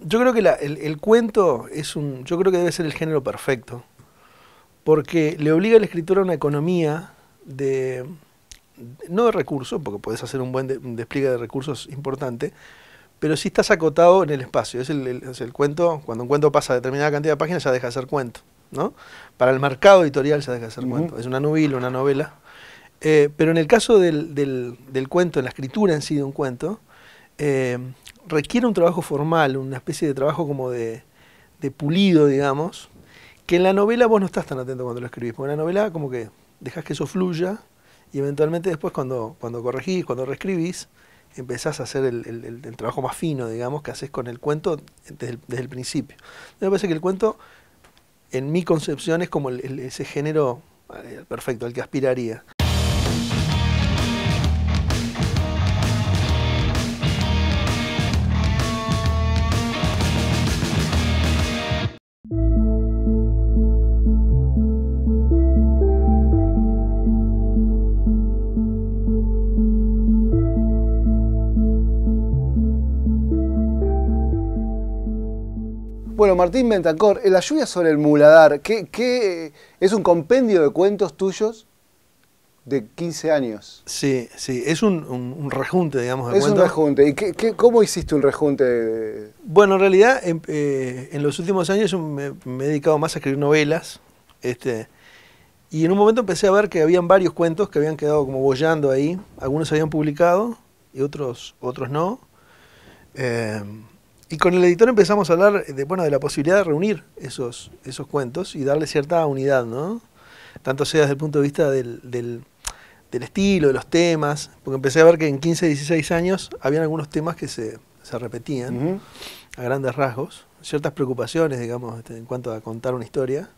yo creo que el, cuento es un. Yo creo que debe ser el género perfecto. Porque le obliga al escritor a una economía de. No de recursos, porque puedes hacer un buen despliegue de recursos importante, pero si estás acotado en el espacio. Es el, cuento, cuando un cuento pasa a determinada cantidad de páginas, ya deja de ser cuento. ¿no? Para el mercado editorial ya deja de ser cuento. Es una novela, una novela. Eh, pero en el caso del, cuento, en la escritura en sí de un cuento, eh, requiere un trabajo formal, una especie de trabajo como de, pulido, digamos, que en la novela vos no estás tan atento cuando lo escribís, porque en la novela como que dejas que eso fluya y eventualmente después cuando, cuando corregís, cuando reescribís, empezás a hacer el, trabajo más fino, digamos, que haces con el cuento desde el, desde el, principio. Me parece que el cuento, en mi concepción, es como ese género eh, perfecto al que aspiraría. Bueno, Martín Ventacor, La lluvia sobre el muladar, ¿qué, es un compendio de cuentos tuyos de 15 años? Sí, sí, es un, rejunte, digamos, de Es un rejunte. ¿Y qué, cómo hiciste un rejunte? Bueno, en realidad, em, eh, en, los últimos años me, he dedicado más a escribir novelas, este... Y en un momento empecé a ver que habían varios cuentos que habían quedado como bollando ahí. Algunos habían publicado y otros, otros no. Em, y con el editor empezamos a hablar de, bueno, de la posibilidad de reunir esos, esos cuentos y darle cierta unidad, ¿no? Tanto sea desde el punto de vista del, estilo, de los temas, porque empecé a ver que en 15, 16 años habían algunos temas que se, repetían a grandes rasgos, ciertas preocupaciones, digamos, este, en cuanto a contar una historia.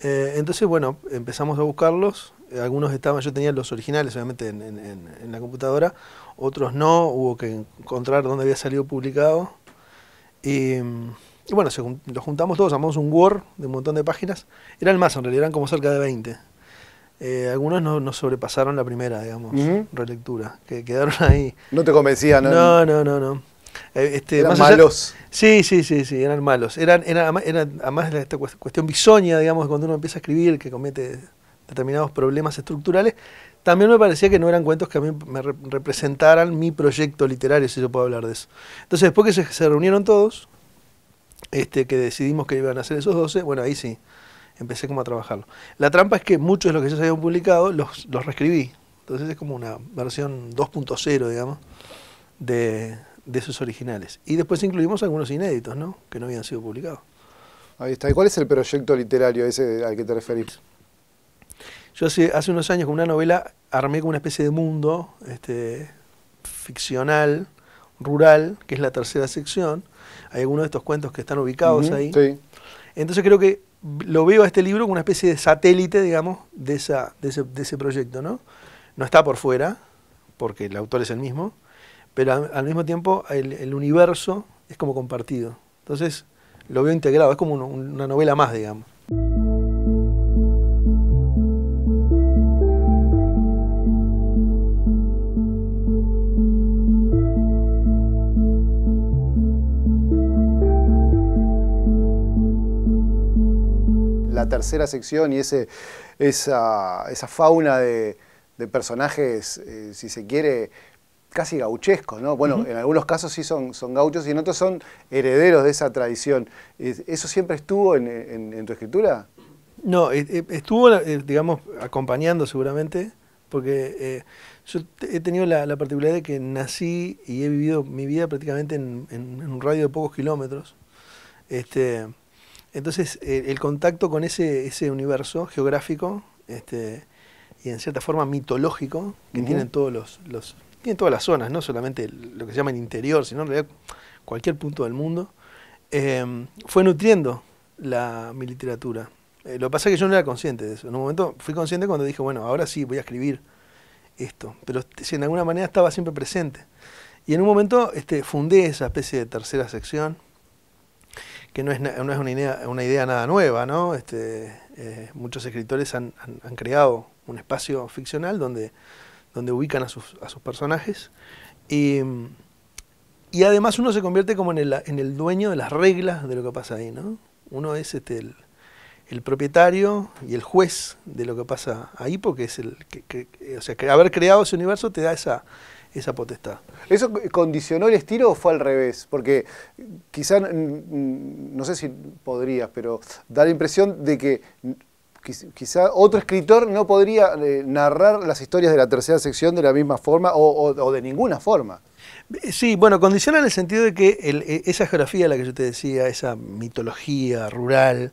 Eh, entonces, bueno, empezamos a buscarlos. Algunos estaban, yo tenía los originales obviamente en, en la computadora, otros no, hubo que encontrar dónde había salido publicado. Em, y bueno, los juntamos todos, armamos un Word de un montón de páginas. Eran más en realidad, eran como cerca de 20. Eh, algunos no, sobrepasaron la primera, digamos, relectura, que quedaron ahí. No te convencían, ¿no? No, no, no. Eh, este, eran malos. sí, sí, sí, sí, eran malos. Eran, era, además esta cuestión bisoña, digamos, cuando uno empieza a escribir, que comete determinados problemas estructurales, también me parecía que no eran cuentos que a mí me representaran mi proyecto literario, si yo puedo hablar de eso. Entonces, después que se, reunieron todos, este, que decidimos que iban a hacer esos 12, bueno, ahí sí, empecé como a trabajarlo. La trampa es que muchos de los que ya se habían publicado los, los reescribí. Entonces es como una versión 2.0, digamos, de, de sus originales. Y después incluimos algunos inéditos, ¿no? Que no habían sido publicados. Ahí está. ¿Y cuál es el proyecto literario ese al que te referís? Yo hace, unos años con una novela armé con una especie de mundo este, ficcional, rural, que es la tercera sección. Hay algunos de estos cuentos que están ubicados ahí. Entonces creo que lo veo a este libro como una especie de satélite, digamos, de, esa, de, ese, proyecto, ¿no? No está por fuera, porque el autor es el mismo, pero al, mismo tiempo el, universo es como compartido. Entonces lo veo integrado, es como una novela más, digamos. tercera sección y ese, esa, fauna de, personajes, eh, si se quiere, casi gauchescos, ¿no? Bueno, en algunos casos sí son, son gauchos y en otros son herederos de esa tradición. ¿Eso siempre estuvo en, tu escritura? No, e, e, estuvo, eh, digamos, acompañando seguramente, porque eh, yo he tenido la, particularidad de que nací y he vivido mi vida prácticamente en, un radio de pocos kilómetros. Este, entonces, eh, el contacto con ese, ese universo geográfico este, y en cierta forma mitológico que tienen todos los, los todas las zonas, no solamente lo que se llama el interior, sino en realidad cualquier punto del mundo, em, fue nutriendo la, mi literatura. Eh, lo que pasa es que yo no era consciente de eso. En un momento fui consciente cuando dije, bueno, ahora sí voy a escribir esto. Pero este, si en alguna manera estaba siempre presente. Y en un momento este, fundé esa especie de tercera sección que no es, no es una, idea, una idea nada nueva, ¿no? Este, eh, muchos escritores han, creado un espacio ficcional donde, donde ubican a sus, a sus personajes y, además uno se convierte como en el, en el dueño de las reglas de lo que pasa ahí, ¿no? Uno es este, el, propietario y el juez de lo que pasa ahí porque es el que, o sea, que haber creado ese universo te da esa esa potestad. ¿Eso condicionó el estilo o fue al revés? Porque quizá, no sé si podrías, pero da la impresión de que quizá otro escritor no podría eh, narrar las historias de la tercera sección de la misma forma o, de ninguna forma. Eh, sí, bueno, condiciona en el sentido de que e, esa geografía la que yo te decía, esa mitología rural,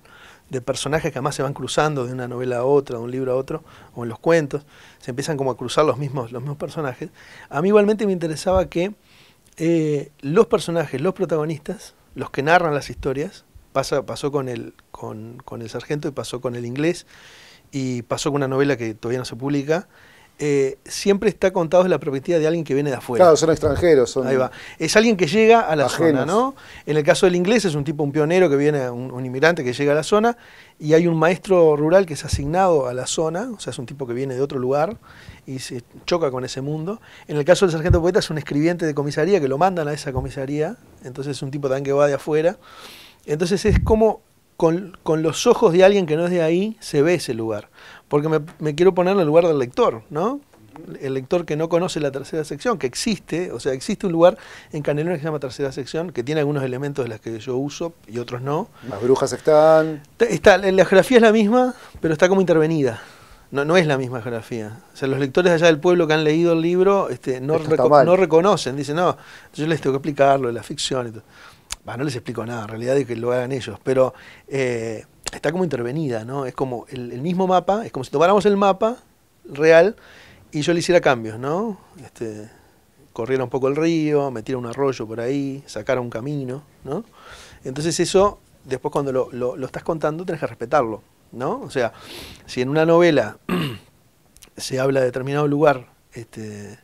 de personajes que además se van cruzando de una novela a otra, de un libro a otro, o en los cuentos, se empiezan como a cruzar los mismos, los personajes. A mí igualmente me interesaba que eh, los personajes, los protagonistas, los que narran las historias, pasa, pasó con el, con, con el sargento y pasó con el inglés, y pasó con una novela que todavía no se publica, eh, siempre está contado es la propiedad de alguien que viene de afuera. Claro, son extranjeros. Ahí va. Es alguien que llega a la zona, ¿no? En el caso del inglés es un tipo, un pionero que viene, un, un, inmigrante que llega a la zona, y hay un maestro rural que es asignado a la zona, o sea, es un tipo que viene de otro lugar y se choca con ese mundo. En el caso del sargento poeta es un escribiente de comisaría que lo mandan a esa comisaría, entonces es un tipo también que va de afuera. Entonces es como con, los ojos de alguien que no es de ahí, se ve ese lugar. Porque me, quiero poner en el lugar del lector, ¿no? el lector que no conoce la tercera sección, que existe, o sea, existe un lugar en Canelones que se llama tercera sección, que tiene algunos elementos de las que yo uso y otros no. Las brujas están. la geografía es la misma, pero está como intervenida. No, no es la misma geografía. O sea, los lectores allá del pueblo que han leído el libro este, no, no reconocen, dicen, no, yo les tengo que explicarlo, la ficción y todo no les explico nada, en realidad es que lo hagan ellos, pero eh, está como intervenida, ¿no? Es como el, mismo mapa, es como si tomáramos el mapa real y yo le hiciera cambios, ¿no? Este, corriera un poco el río, metiera un arroyo por ahí, sacara un camino, ¿no? Entonces eso, después cuando lo, estás contando, tenés que respetarlo, ¿no? O sea, si en una novela se habla de determinado lugar este,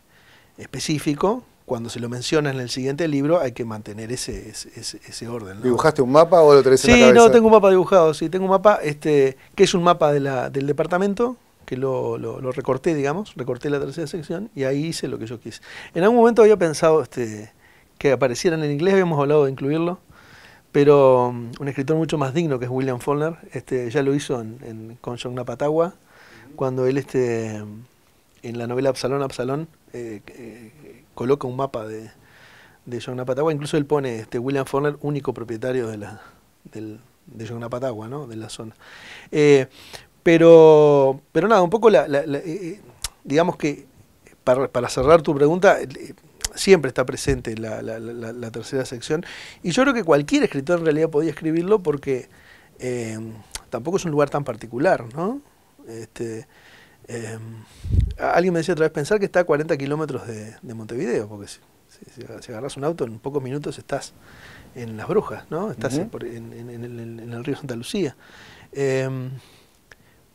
específico, cuando se lo menciona en el siguiente libro hay que mantener ese, ese, orden. ¿Dibujaste un mapa o lo tenés sí, en no, tengo un mapa dibujado, sí, tengo un mapa este, que es un mapa de la, del departamento, que lo, recorté, digamos, recorté la tercera sección y ahí hice lo que yo quise. En algún momento había pensado este, que aparecieran en inglés, habíamos hablado de incluirlo, pero mm, un escritor mucho más digno que es William Faulkner, este, ya lo hizo con John Napatagua, cuando él este, en la novela Absalón, Absalón, eh, eh, coloca un mapa de, de Patagua, Incluso él pone este William Forner, único propietario de la, del, de ¿no? de la zona. Eh, pero, pero nada, un poco la, eh, eh, digamos que para, cerrar tu pregunta, siempre está presente la, tercera sección. Y yo creo que cualquier escritor en realidad podía escribirlo porque tampoco es un lugar tan particular, ¿no? Este, alguien me decía otra vez, pensar que está a 40 kilómetros de, Montevideo, porque si, agarras un auto en pocos minutos estás en Las Brujas, ¿no? Estás en, el, río Santa Lucía. Em,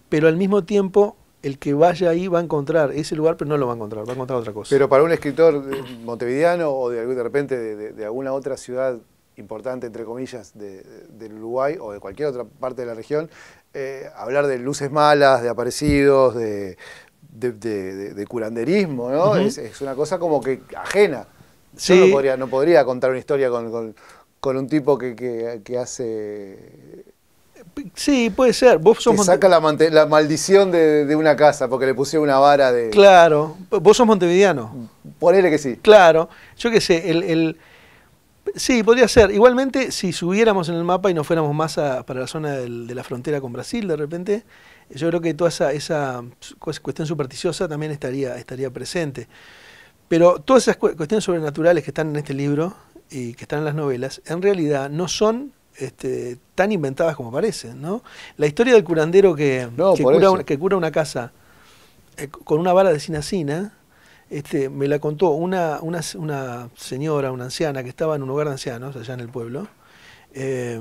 pero al mismo tiempo, el que vaya ahí va a encontrar ese lugar, pero no lo va a encontrar, va a encontrar otra cosa. Pero para un escritor eh, montevideano o de, de repente de, alguna otra ciudad importante, entre comillas, de, del Uruguay o de cualquier otra parte de la región, eh, hablar de luces malas, de aparecidos, de, de, curanderismo, ¿no? es, una cosa como que ajena. Yo no podría, contar una historia con, un tipo que, hace Sí, puede ser. Vos saca la, maldición de, una casa porque le pusieron una vara de. Claro. Vos sos montevideano. Ponele que sí. Claro. Yo qué sé, el, Sí, podría ser. Igualmente, si subiéramos en el mapa y nos fuéramos más para la zona de la frontera con Brasil, de repente, yo creo que toda esa, cuestión supersticiosa también estaría, estaría presente. Pero todas esas cuestiones sobrenaturales que están en este libro y que están en las novelas, en realidad no son este, tan inventadas como parecen, ¿no? La historia del curandero que, que, cura, una casa eh, con una vara de sinacina, este, me la contó una, una, señora, una anciana que estaba en un hogar de ancianos allá en el pueblo. Eh,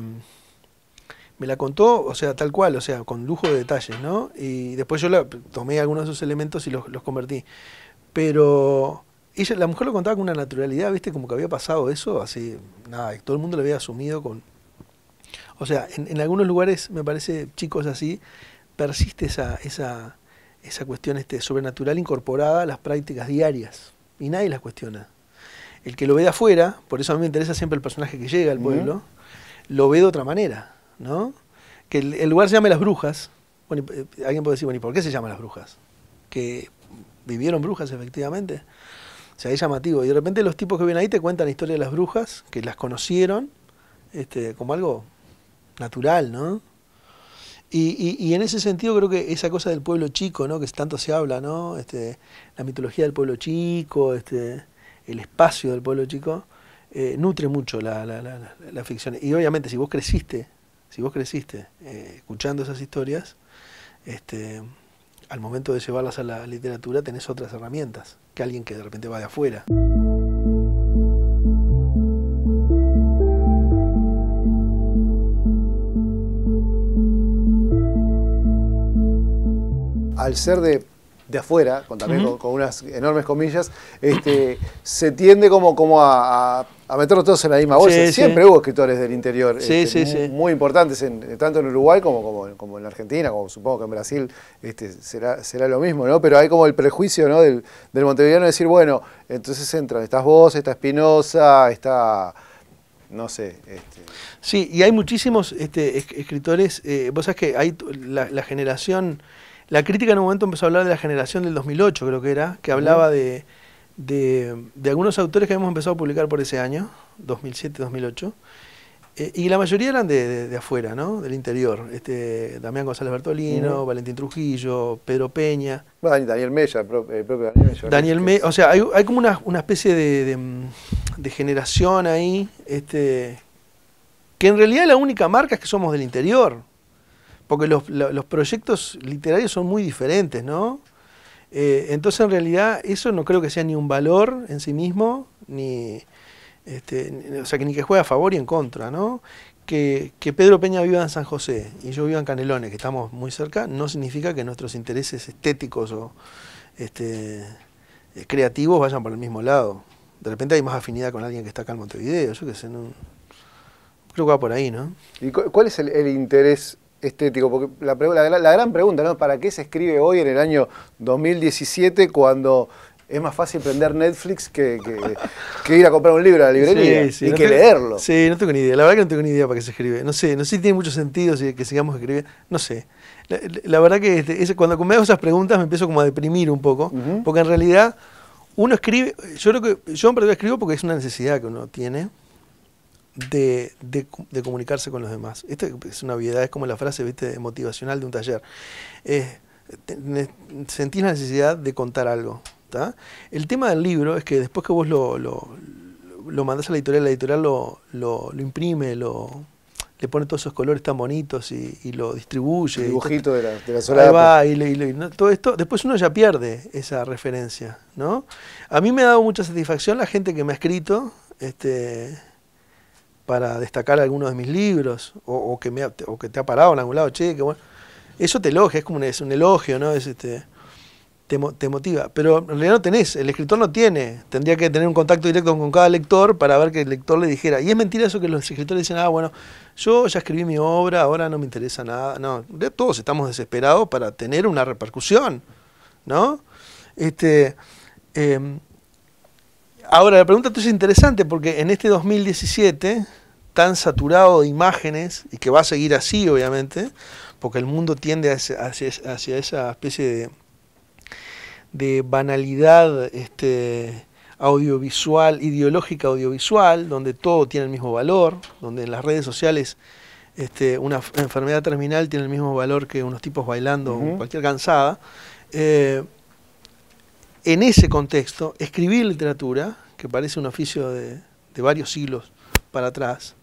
me la contó, o sea, tal cual, o sea, con lujo de detalles, ¿no? Y después yo la, tomé algunos de esos elementos y los, convertí. Pero ella, la mujer lo contaba con una naturalidad, ¿viste? Como que había pasado eso, así, nada, y todo el mundo lo había asumido con... O sea, en, algunos lugares, me parece, chicos así, persiste esa, esa, esa cuestión este, sobrenatural incorporada a las prácticas diarias. Y nadie las cuestiona. El que lo ve de afuera, por eso a mí me interesa siempre el personaje que llega al pueblo, lo ve de otra manera ¿no? Que el, lugar se llame Las Brujas. Eh, alguien puede decir, bueno, ¿y por qué se llama Las Brujas? Que vivieron brujas, efectivamente. O sea, es llamativo. Y de repente los tipos que vienen ahí te cuentan la historia de las brujas, que las conocieron este, como algo natural, ¿no? Y, en ese sentido creo que esa cosa del pueblo chico, ¿no? Que tanto se habla, ¿no? Este, la mitología del pueblo chico, este, el espacio del pueblo chico, eh, nutre mucho la, ficción. Y obviamente si vos creciste si vos creciste eh, escuchando esas historias, este, al momento de llevarlas a la literatura tenés otras herramientas que alguien que de repente va de afuera. Al ser de de afuera, con, también con, unas enormes comillas, este, se tiende como, como a, meterlos todos en la misma bolsa. Siempre hubo escritores del interior este, muy, importantes, tanto en Uruguay como, como, en la Argentina, como supongo que en Brasil este, será, será lo mismo, ¿no? Pero hay como el prejuicio del, del montevideano de decir, bueno, entonces entran estas vos, está Espinosa, está no sé. Este". Sí, y hay muchísimos este, escritores, eh, vos sabés que hay la generación la crítica en un momento empezó a hablar de la generación del 2008, creo que era, que hablaba de, de, algunos autores que habíamos empezado a publicar por ese año, 2007-2008. Eh, y la mayoría eran de, afuera, ¿no? Del interior. Este, Damián González Bertolino, Valentín Trujillo, Pedro Peña. Daniel Mella, el propio, Daniel Mella. o sea, hay, como una, especie de, de, generación ahí, este, que en realidad la única marca es que somos del interior porque los, proyectos literarios son muy diferentes, ¿no? Eh, entonces, en realidad, eso no creo que sea ni un valor en sí mismo, ni, este, o sea, que ni que juegue a favor y en contra, ¿no? Que, Pedro Peña viva en San José y yo viva en Canelones, que estamos muy cerca, no significa que nuestros intereses estéticos o este, eh, creativos vayan por el mismo lado. De repente hay más afinidad con alguien que está acá en Montevideo, yo qué sé, no, creo que va por ahí, ¿no? ¿Y cuál es el, el interés estético? Porque la, gran pregunta, ¿no? ¿Para qué se escribe hoy en el año 2017 cuando es más fácil prender Netflix que, ir a comprar un libro a la librería y que leerlo? Sí, no tengo ni idea. La verdad que no tengo ni idea para qué se escribe. No sé, no sé si tiene mucho sentido si, que sigamos escribiendo. No sé. La, verdad que este, cuando me hago esas preguntas me empiezo como a deprimir un poco, porque en realidad uno escribe, yo creo que yo en particular escribo porque es una necesidad que uno tiene, de, comunicarse con los demás. Esto es una obviedad, es como la frase ¿viste? motivacional de un taller. es sentís la necesidad de contar algo. El tema del libro es que después que vos lo, lo, mandás a la editorial, la editorial lo, imprime, lo, le pone todos esos colores tan bonitos y, lo distribuye. El dibujito de la, de la sola va, y, todo esto. Después uno ya pierde esa referencia, ¿no? A mí me ha dado mucha satisfacción la gente que me ha escrito, este, para destacar algunos de mis libros, o, que, me o que te ha parado en algún lado, che, que bueno. Eso te elogia, es como un, es un elogio, ¿no? Es este, te, motiva. Pero en realidad no tenés, el escritor no tiene. Tendría que tener un contacto directo con cada lector para ver que el lector le dijera. Y es mentira eso que los escritores dicen, ah, bueno, yo ya escribí mi obra, ahora no me interesa nada. No, todos estamos desesperados para tener una repercusión, ¿no? Este, em, Ahora, la pregunta es interesante porque en este 2017, tan saturado de imágenes, y que va a seguir así, obviamente, porque el mundo tiende hacia, esa especie de, banalidad este, audiovisual, ideológica audiovisual, donde todo tiene el mismo valor, donde en las redes sociales este, una enfermedad terminal tiene el mismo valor que unos tipos bailando cualquier cansada. Eh, en ese contexto, escribir literatura, que parece un oficio de, varios siglos para atrás,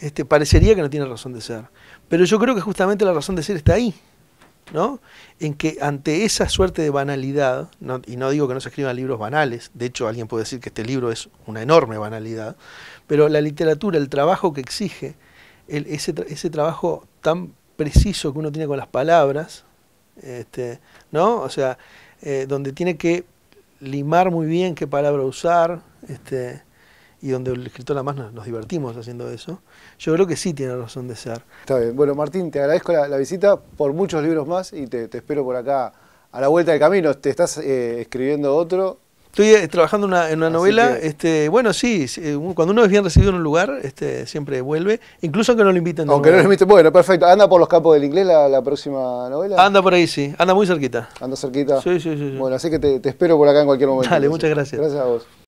este, parecería que no tiene razón de ser. Pero yo creo que justamente la razón de ser está ahí, ¿no? En que ante esa suerte de banalidad, y no digo que no se escriban libros banales, de hecho alguien puede decir que este libro es una enorme banalidad, pero la literatura, el trabajo que exige, ese, trabajo tan preciso que uno tiene con las palabras, este, ¿no? O sea, eh, donde tiene que limar muy bien qué palabra usar, este, y donde el escritor nada nos, nos divertimos haciendo eso, yo creo que sí tiene razón de ser. Está bien. Bueno, Martín, te agradezco la, visita por muchos libros más y te, espero por acá a la vuelta del camino. Te estás eh, escribiendo otro Estoy eh, trabajando una, en una novela. Este, bueno, sí, eh, cuando uno es bien recibido en un lugar, este, siempre vuelve, incluso aunque no lo inviten. Aunque no lo inviten, bueno, perfecto. ¿Anda por los Campos del inglés la, próxima novela? Anda por ahí, sí. Anda muy cerquita. Anda cerquita. Sí, sí, sí. Bueno, así que te espero por acá en cualquier momento. Dale, muchas gracias. Gracias a vos.